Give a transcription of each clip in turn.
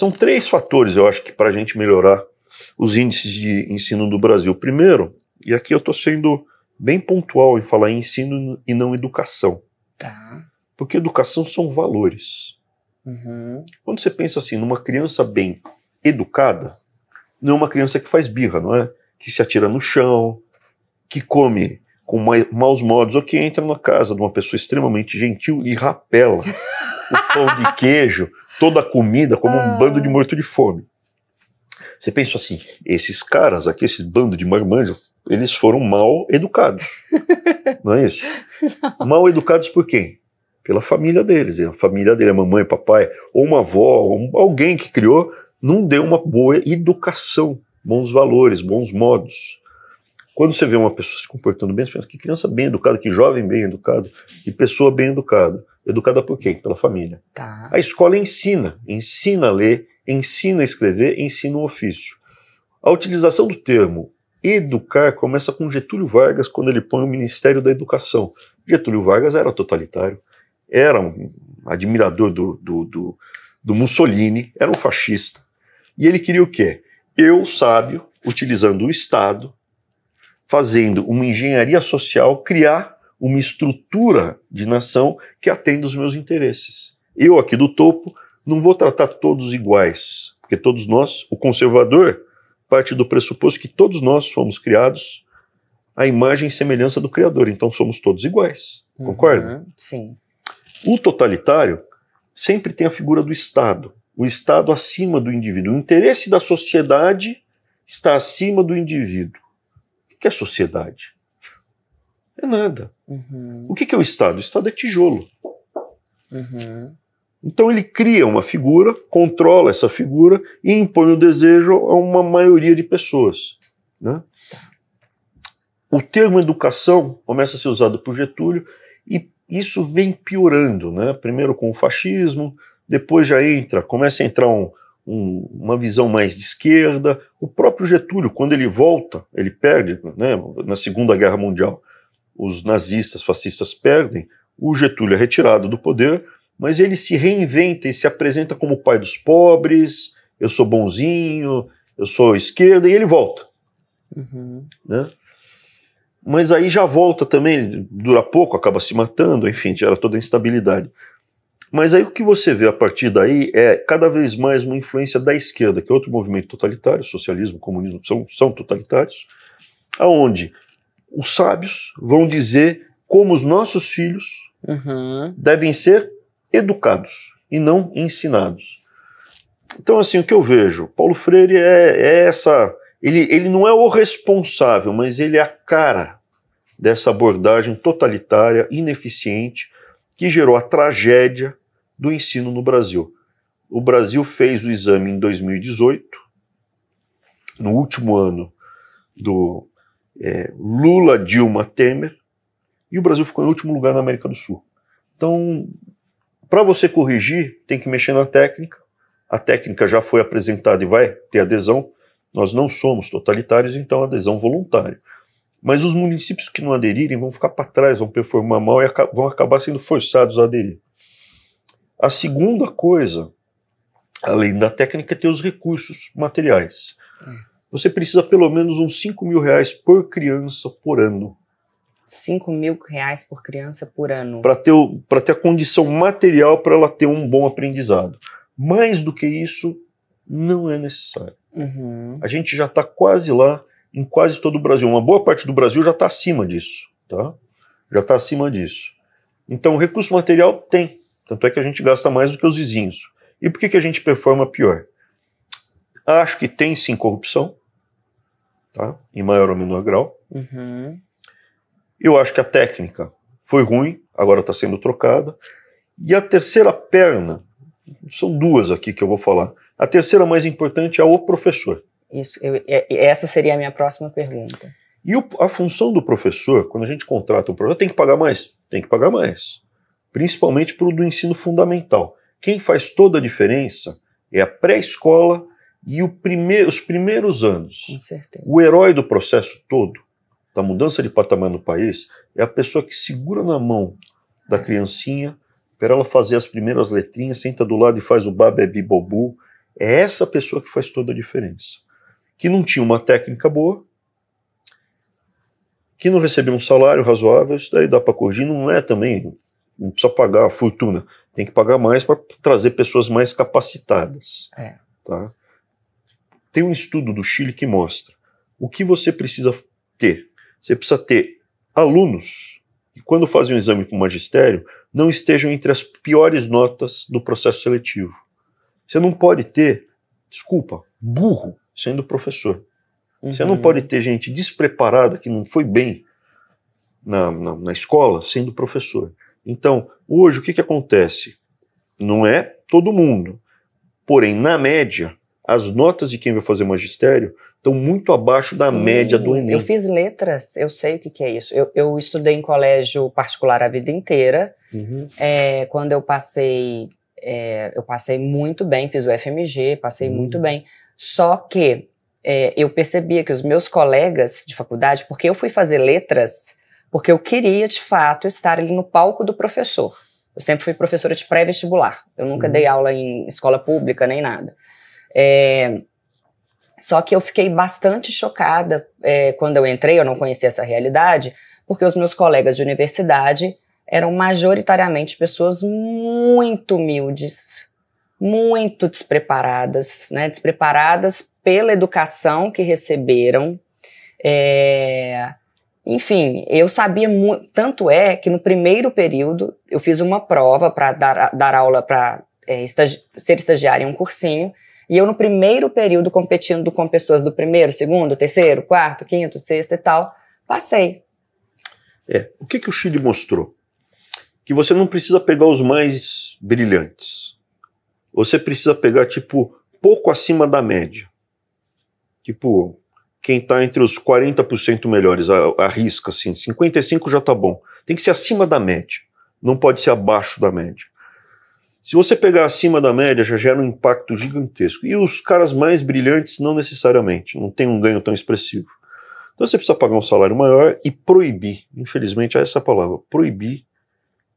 São três fatores, eu acho, que para a gente melhorar os índices de ensino do Brasil. Primeiro, e aqui eu estou sendo bem pontual em falar em ensino e não educação. Tá. Porque educação são valores. Uhum. Quando você pensa assim, numa criança bem educada, não é uma criança que faz birra, não é? Que se atira no chão, que come com ma maus modos, ou que entra na casa de uma pessoa extremamente gentil e rapela o pão de queijo, toda a comida, como um bando de ah. morto de fome. Você pensa assim, esses caras aqui, esses bando de marmanjos, eles foram mal educados. não é isso? Não. Mal educados por quem? Pela família deles. A família dele, a mamãe, papai, ou uma avó, ou alguém que criou, não deu uma boa educação, bons valores, bons modos. Quando você vê uma pessoa se comportando bem, você pensa que criança bem educada, que jovem bem educado, que pessoa bem educada. Educada por quem? Pela família. Tá. A escola ensina, ensina a ler, ensina a escrever, ensina o ofício. A utilização do termo educar começa com Getúlio Vargas quando ele põe o Ministério da Educação. Getúlio Vargas era totalitário, era um admirador do, do, do, do Mussolini, era um fascista. E ele queria o quê? Eu, sábio, utilizando o Estado, fazendo uma engenharia social criar uma estrutura de nação que atenda os meus interesses. Eu, aqui do topo, não vou tratar todos iguais, porque todos nós, o conservador, parte do pressuposto que todos nós fomos criados à imagem e semelhança do Criador, então somos todos iguais. Uhum, concorda? Sim. O totalitário sempre tem a figura do Estado, o Estado acima do indivíduo. O interesse da sociedade está acima do indivíduo que é sociedade? É nada. Uhum. O que, que é o Estado? O Estado é tijolo. Uhum. Então ele cria uma figura, controla essa figura e impõe o desejo a uma maioria de pessoas. Né? O termo educação começa a ser usado por Getúlio e isso vem piorando, né? Primeiro com o fascismo, depois já entra, começa a entrar um, um, uma visão mais de esquerda. O próprio Getúlio, quando ele volta, ele perde, né, na Segunda Guerra Mundial, os nazistas, fascistas perdem, o Getúlio é retirado do poder, mas ele se reinventa e se apresenta como o pai dos pobres, eu sou bonzinho, eu sou esquerda, e ele volta. Uhum. Né? Mas aí já volta também, dura pouco, acaba se matando, enfim, gera toda a instabilidade. Mas aí o que você vê a partir daí é cada vez mais uma influência da esquerda, que é outro movimento totalitário, socialismo, comunismo são, são totalitários, aonde os sábios vão dizer como os nossos filhos uhum. devem ser educados e não ensinados. Então, assim, o que eu vejo, Paulo Freire é, é essa. Ele, ele não é o responsável, mas ele é a cara dessa abordagem totalitária, ineficiente, que gerou a tragédia do ensino no Brasil. O Brasil fez o exame em 2018, no último ano do é, Lula, Dilma, Temer, e o Brasil ficou em último lugar na América do Sul. Então, para você corrigir, tem que mexer na técnica. A técnica já foi apresentada e vai ter adesão. Nós não somos totalitários, então adesão voluntária. Mas os municípios que não aderirem vão ficar para trás, vão performar mal e vão acabar sendo forçados a aderir. A segunda coisa, além da técnica, é ter os recursos materiais. É. Você precisa pelo menos uns 5 mil reais por criança por ano. 5 mil reais por criança por ano. Para ter, ter a condição material para ela ter um bom aprendizado. Mais do que isso, não é necessário. Uhum. A gente já está quase lá em quase todo o Brasil. Uma boa parte do Brasil já está acima disso. Tá? Já está acima disso. Então, recurso material tem. Tanto é que a gente gasta mais do que os vizinhos. E por que, que a gente performa pior? Acho que tem sim corrupção, tá? em maior ou menor grau. Uhum. Eu acho que a técnica foi ruim, agora está sendo trocada. E a terceira perna, são duas aqui que eu vou falar. A terceira mais importante é o professor. Isso, eu, essa seria a minha próxima pergunta. E o, a função do professor, quando a gente contrata um professor, tem que pagar mais? Tem que pagar mais principalmente para o do ensino fundamental. Quem faz toda a diferença é a pré-escola e primeir, os primeiros anos. Com certeza. O herói do processo todo, da mudança de patamar no país, é a pessoa que segura na mão da é. criancinha para ela fazer as primeiras letrinhas, senta do lado e faz o babebi bobu. É essa pessoa que faz toda a diferença. Que não tinha uma técnica boa, que não recebeu um salário razoável, isso daí dá para corrigir, não é também não precisa pagar a fortuna, tem que pagar mais para trazer pessoas mais capacitadas. É. Tá? Tem um estudo do Chile que mostra o que você precisa ter. Você precisa ter alunos que, quando fazem um exame para o magistério, não estejam entre as piores notas do processo seletivo. Você não pode ter, desculpa, burro sendo professor. Uhum. Você não uhum. pode ter gente despreparada que não foi bem na, na, na escola sendo professor. Então, hoje, o que, que acontece? Não é todo mundo. Porém, na média, as notas de quem vai fazer magistério estão muito abaixo da média do Enem. Eu fiz letras, eu sei o que, que é isso. Eu, eu, estudei em colégio particular a vida inteira. Uhum. É, quando eu passei, é, eu passei muito bem, fiz o FMG, passei uhum. muito bem. Só que é, eu percebia que os meus colegas de faculdade, porque eu fui fazer letras porque eu queria, de fato, estar ali no palco do professor. Eu sempre fui professora de pré-vestibular. Eu nunca uhum. dei aula em escola pública nem nada. É... Só que eu fiquei bastante chocada é, quando eu entrei, eu não conhecia essa realidade, porque os meus colegas de universidade eram majoritariamente pessoas muito humildes, muito despreparadas, né? Despreparadas pela educação que receberam. É... Enfim, eu sabia muito. Tanto é que no primeiro período eu fiz uma prova para dar, dar aula para é, estagi ser estagiário em um cursinho. E eu, no primeiro período, competindo com pessoas do primeiro, segundo, terceiro, quarto, quinto, sexto e tal, passei. É. O que, que o Chile mostrou? Que você não precisa pegar os mais brilhantes. Você precisa pegar, tipo, pouco acima da média. Tipo, quem está entre os 40% melhores, arrisca assim, 55 já está bom. Tem que ser acima da média, não pode ser abaixo da média. Se você pegar acima da média, já gera um impacto gigantesco. E os caras mais brilhantes, não necessariamente, não tem um ganho tão expressivo. Então você precisa pagar um salário maior e proibir, infelizmente é essa palavra, proibir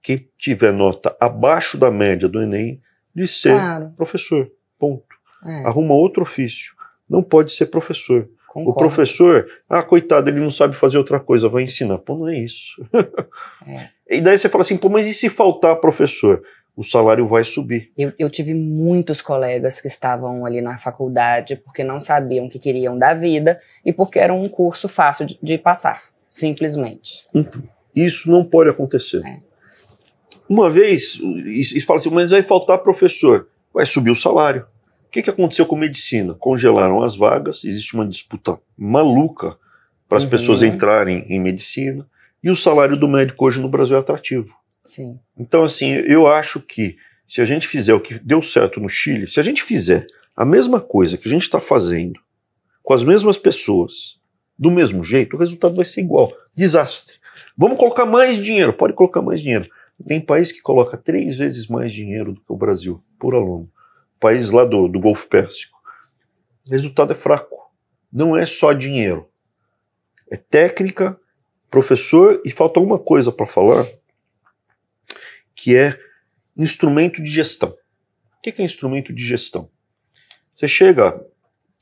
quem tiver nota abaixo da média do Enem de ser claro. professor. Ponto. É. Arruma outro ofício. Não pode ser professor. Concordo. O professor, ah, coitado, ele não sabe fazer outra coisa, vai ensinar. Pô, não é isso. É. E daí você fala assim, pô, mas e se faltar professor? O salário vai subir. Eu, eu, tive muitos colegas que estavam ali na faculdade porque não sabiam o que queriam da vida e porque era um curso fácil de, de passar, simplesmente. Então, isso não pode acontecer. É. Uma vez, e fala assim, mas vai faltar professor. Vai subir o salário que, que aconteceu com medicina? Congelaram as vagas, existe uma disputa maluca para as uhum. pessoas entrarem em medicina, e o salário do médico hoje no Brasil é atrativo. Sim. Então, assim, eu acho que se a gente fizer o que deu certo no Chile, se a gente fizer a mesma coisa que a gente está fazendo com as mesmas pessoas, do mesmo jeito, o resultado vai ser igual. Desastre. Vamos colocar mais dinheiro, pode colocar mais dinheiro. Tem país que coloca três vezes mais dinheiro do que o Brasil por aluno países lá do, do Golfo Pérsico. O resultado é fraco. Não é só dinheiro. É técnica, professor, e falta uma coisa para falar, que é instrumento de gestão. O que é instrumento de gestão? Você chega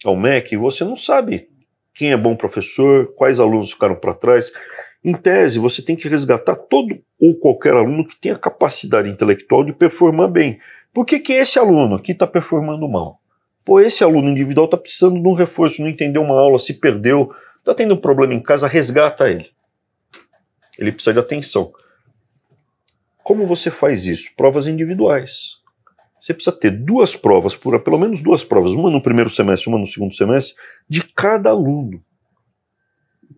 ao MEC e você não sabe quem é bom professor, quais alunos ficaram para trás. Em tese, você tem que resgatar todo ou qualquer aluno que tenha capacidade intelectual de performar bem. Por que, que esse aluno aqui está performando mal? Pô, esse aluno individual está precisando de um reforço, não entendeu uma aula, se perdeu, está tendo um problema em casa, resgata ele. Ele precisa de atenção. Como você faz isso? Provas individuais. Você precisa ter duas provas, por, pelo menos duas provas, uma no primeiro semestre, uma no segundo semestre, de cada aluno.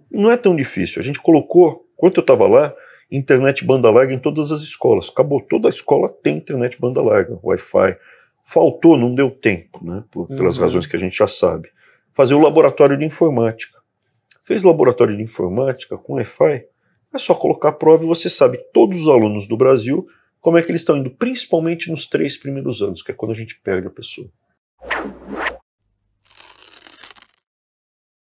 Não é tão difícil. A gente colocou, quando eu estava lá, internet banda larga em todas as escolas. Acabou, toda a escola tem internet banda larga, Wi-Fi. Faltou, não deu tempo, né, por, uhum. pelas razões que a gente já sabe. Fazer o laboratório de informática. Fez laboratório de informática com Wi-Fi, é só colocar a prova e você sabe todos os alunos do Brasil como é que eles estão indo, principalmente nos três primeiros anos, que é quando a gente perde a pessoa.